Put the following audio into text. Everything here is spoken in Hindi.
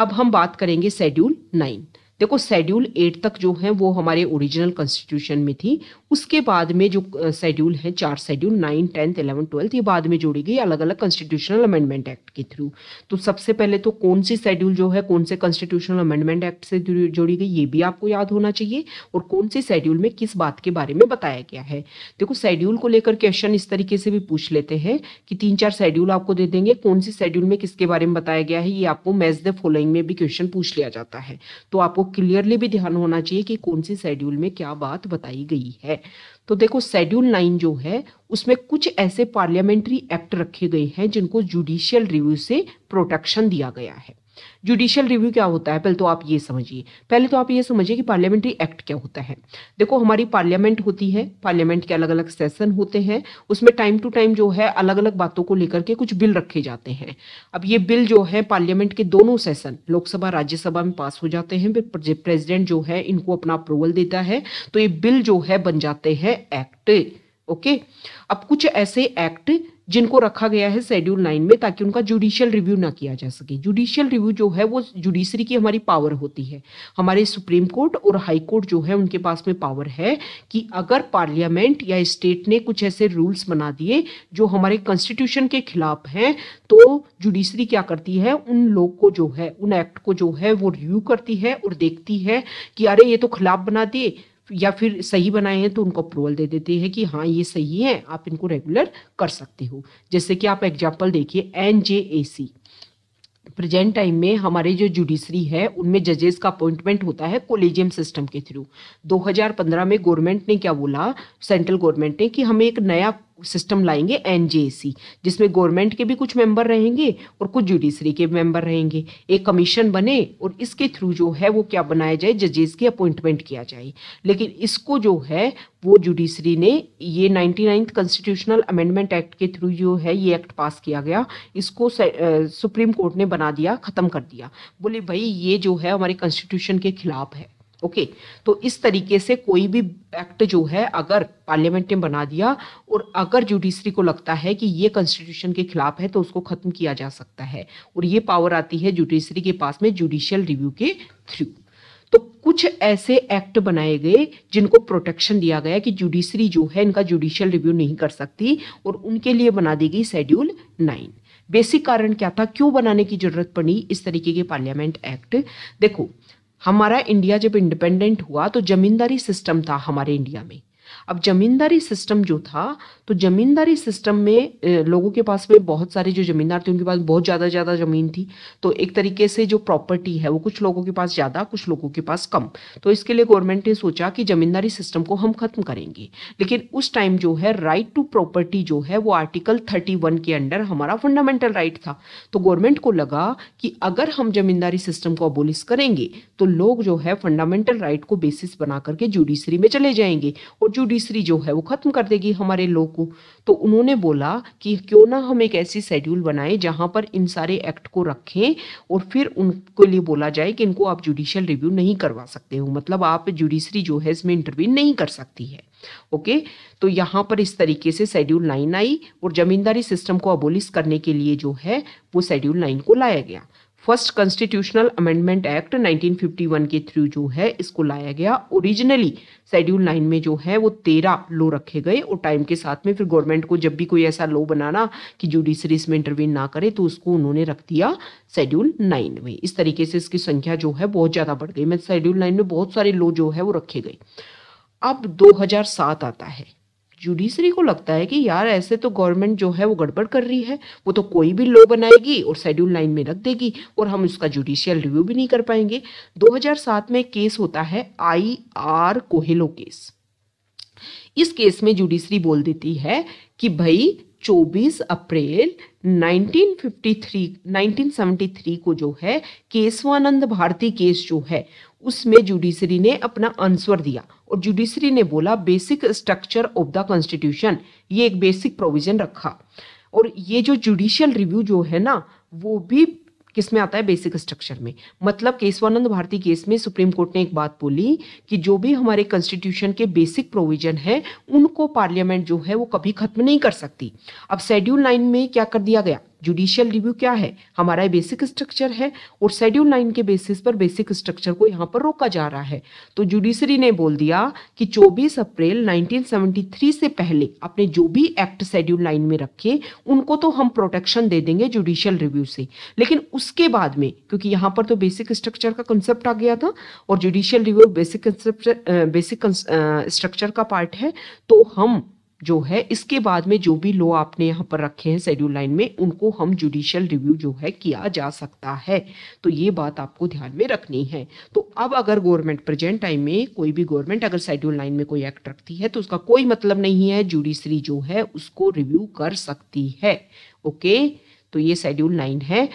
अब हम बात करेंगे शेड्यूल नाइन देखो शेड्यूल एट तक जो है वो हमारे ओरिजिनल कॉन्स्टिट्यूशन में थी उसके बाद में जो शेड्यूल है चार schedule nine tenth eleven twelfth ये बाद में जोड़ी गई अलग अलग कॉन्स्टिट्यूशनल अमेंडमेंट एक्ट के थ्रू तो सबसे पहले तो कौन सी शेड्यूल जो है कौन से कॉन्स्टिट्यूशनल अमेंडमेंट एक्ट से जोड़ी गई ये भी आपको याद होना चाहिए और कौन से शेड्यूल में किस बात के बारे में बताया गया है देखो शेड्यूल को लेकर क्वेश्चन इस तरीके से भी पूछ लेते हैं कि तीन चार शेड्यूल आपको दे देंगे कौन सी शेड्यूल में किसके बारे में बताया गया है ये आपको मैच द फॉलोइंग में भी क्वेश्चन पूछ लिया जाता है तो आपको क्लियरली भी ध्यान होना चाहिए कि कौन सी शेड्यूल में क्या बात बताई गई है तो देखो शेड्यूल नाइन जो है उसमें कुछ ऐसे पार्लियामेंट्री एक्ट रखे गए हैं जिनको जुडिशियल रिव्यू से प्रोटेक्शन दिया गया है जुडिशियल रिव्यू क्या होता है पहले तो आप ये समझिए पहले तो आप ये समझिए कि पार्लियामेंट्री एक्ट क्या होता है देखो हमारी पार्लियामेंट होती है पार्लियामेंट के अलग अलग सेशन होते हैं उसमें टाइम टू टाइम जो है अलग अलग बातों को लेकर के कुछ बिल रखे जाते हैं अब ये बिल जो है पार्लियामेंट के दोनों सेशन लोकसभा राज्यसभा में पास हो जाते हैं फिर प्रेजिडेंट जो है इनको अपना अप्रूवल देता है तो ये बिल जो है बन जाते हैं एक्ट ओके okay? अब कुछ ऐसे एक्ट जिनको रखा गया है शेड्यूल नाइन में ताकि उनका जुडिशियल रिव्यू ना किया जा सके जुडिशियल रिव्यू जो है वो जुडिशरी की हमारी पावर होती है हमारे सुप्रीम कोर्ट और हाई कोर्ट जो है उनके पास में पावर है कि अगर पार्लियामेंट या स्टेट ने कुछ ऐसे रूल्स बना दिए जो हमारे कॉन्स्टिट्यूशन के खिलाफ हैं तो जुडिशरी क्या करती है उन लोग को जो है उन एक्ट को जो है वो रिव्यू करती है और देखती है कि अरे ये तो खिलाफ बना दिए या फिर सही बनाए हैं तो उनको अप्रूवल दे देते हैं कि हाँ ये सही है आप इनको रेगुलर कर सकते हो जैसे कि आप एग्जाम्पल देखिए N J A C present time में हमारे जो जुडिशरी है उनमें जजेस का अपॉइंटमेंट होता है कोलेजियम सिस्टम के थ्रू 2015 में गवर्नमेंट ने क्या बोला सेंट्रल गवर्नमेंट ने कि हमें एक नया सिस्टम लाएंगे एनजेसी जिसमें गवर्नमेंट के भी कुछ मेंबर रहेंगे और कुछ जुडिशरी के मेंबर रहेंगे एक कमीशन बने और इसके थ्रू जो है वो क्या बनाया जाए जजेस की अपॉइंटमेंट किया जाए लेकिन इसको जो है वो जुडिशरी ने ये ninety ninth constitutional amendment act के थ्रू जो है ये एक्ट पास किया गया इसको आ, सुप्रीम कोर्ट ने बना दिया ख़त्म कर दिया बोले भाई ये जो है हमारे कॉन्स्टिट्यूशन के खिलाफ है ओके तो इस तरीके से कोई भी एक्ट जो है अगर पार्लियामेंट ने बना दिया और अगर जुडिशरी को लगता है कि ये कॉन्स्टिट्यूशन के खिलाफ है तो उसको खत्म किया जा सकता है और ये पावर आती है जुडिशरी के पास में जुडिशियल रिव्यू के थ्रू तो कुछ ऐसे एक्ट बनाए गए जिनको प्रोटेक्शन दिया गया कि जुडिशरी जो है इनका जुडिशियल रिव्यू नहीं कर सकती और उनके लिए बना दी गई शेड्यूल नाइन बेसिक कारण क्या था क्यों बनाने की जरूरत पड़ी इस तरीके के पार्लियामेंट एक्ट देखो हमारा इंडिया जब इंडिपेंडेंट हुआ तो जमींदारी सिस्टम था हमारे इंडिया में अब जमींदारी सिस्टम जो था तो जमींदारी सिस्टम में लोगों के पास में बहुत सारे जो जमींदार थे उनके पास बहुत ज़्यादा ज़्यादा ज़मीन थी तो एक तरीके से जो प्रॉपर्टी है वो कुछ लोगों के पास ज़्यादा कुछ लोगों के पास कम तो इसके लिए गवर्नमेंट ने सोचा कि जमींदारी सिस्टम को हम ख़त्म करेंगे लेकिन उस टाइम जो है राइट टू प्रॉपर्टी जो है वो आर्टिकल थर्टी के अंडर हमारा फंडामेंटल राइट था तो गवर्नमेंट को लगा कि अगर हम जमींदारी सिस्टम को अबोलिश करेंगे तो लोग जो है फंडामेंटल राइट को बेसिस बना करके जुडिशरी में चले जाएंगे और जुडिशरी जो है वो ख़त्म कर देगी हमारे लोग को तो उन्होंने बोला कि क्यों ना हम एक ऐसी शेड्यूल बनाएं जहां पर इन सारे एक्ट को रखें और फिर उनके लिए बोला जाए कि इनको आप जुडिशियल रिव्यू नहीं करवा सकते हो मतलब आप जुडिशरी जो है इसमें इंटरव्यू नहीं कर सकती है ओके तो यहां पर इस तरीके से शेड्यूल नाइन आई और ज़मींदारी सिस्टम को अबोलिश करने के लिए जो है वो शेड्यूल नाइन को लाया गया फर्स्ट कॉन्स्टिट्यूशनल अमेंडमेंट एक्ट 1951 के थ्रू जो है इसको लाया गया ओरिजिनली शेड्यूल नाइन में जो है वो तेरह लो रखे गए और टाइम के साथ में फिर गवर्नमेंट को जब भी कोई ऐसा लो बनाना कि जुडिशरी इसमें इंटरवीन ना करे तो उसको उन्होंने रख दिया शेड्यूल नाइन में इस तरीके से इसकी संख्या जो है बहुत ज़्यादा बढ़ गई मैं मतलब शेड्यूल नाइन में बहुत सारे लो जो है वो रखे गए अब दो आता है जुडिशरी को लगता है कि यार ऐसे तो गवर्नमेंट जो है वो गड़बड़ कर रही है वो तो कोई भी लॉ बनाएगी और शेड्यूल नाइन में रख देगी और हम उसका जुडिशियल रिव्यू भी नहीं कर पाएंगे 2007 में केस होता है आई आर कोहेलो केस इस केस में जुडिशरी बोल देती है कि भाई 24 अप्रैल 1953 1973 को जो है केशवानंद भारती केस जो है उसमें जुडिशरी ने अपना आंसर दिया और जुडिशरी ने बोला basic structure of the constitution ये एक बेसिक प्रोविजन रखा और ये जो जुडिशियल रिव्यू जो है ना वो भी किस में आता है बेसिक स्ट्रक्चर में मतलब केशवानंद भारती केस में सुप्रीम कोर्ट ने एक बात बोली कि जो भी हमारे कॉन्स्टिट्यूशन के बेसिक प्रोविजन है उनको पार्लियामेंट जो है वो कभी खत्म नहीं कर सकती अब शेड्यूल नाइन में क्या कर दिया गया जुडिशियल रिव्यू क्या है हमारा बेसिक स्ट्रक्चर है और शेड्यूल नाइन के बेसिस पर बेसिक स्ट्रक्चर को यहाँ पर रोका जा रहा है तो जुडिशरी ने बोल दिया कि 24 अप्रैल 1973 से पहले अपने जो भी एक्ट शेड्यूल नाइन में रखे उनको तो हम प्रोटेक्शन दे देंगे जुडिशियल रिव्यू से लेकिन उसके बाद में क्योंकि यहाँ पर तो बेसिक स्ट्रक्चर का कंसेप्ट आ गया था और judicial review basic basic structure का पार्ट है तो हम जो है इसके बाद में जो भी लॉ आपने यहाँ पर रखे हैं शेड्यूल लाइन में उनको हम जुडिशियल रिव्यू जो है किया जा सकता है तो ये बात आपको ध्यान में रखनी है तो अब अगर गवर्नमेंट प्रेजेंट टाइम में कोई भी गवर्नमेंट अगर शेड्यूल लाइन में कोई एक्ट रखती है तो उसका कोई मतलब नहीं है जुडिशरी जो है उसको रिव्यू कर सकती है ओके तो ये शेड्यूल लाइन है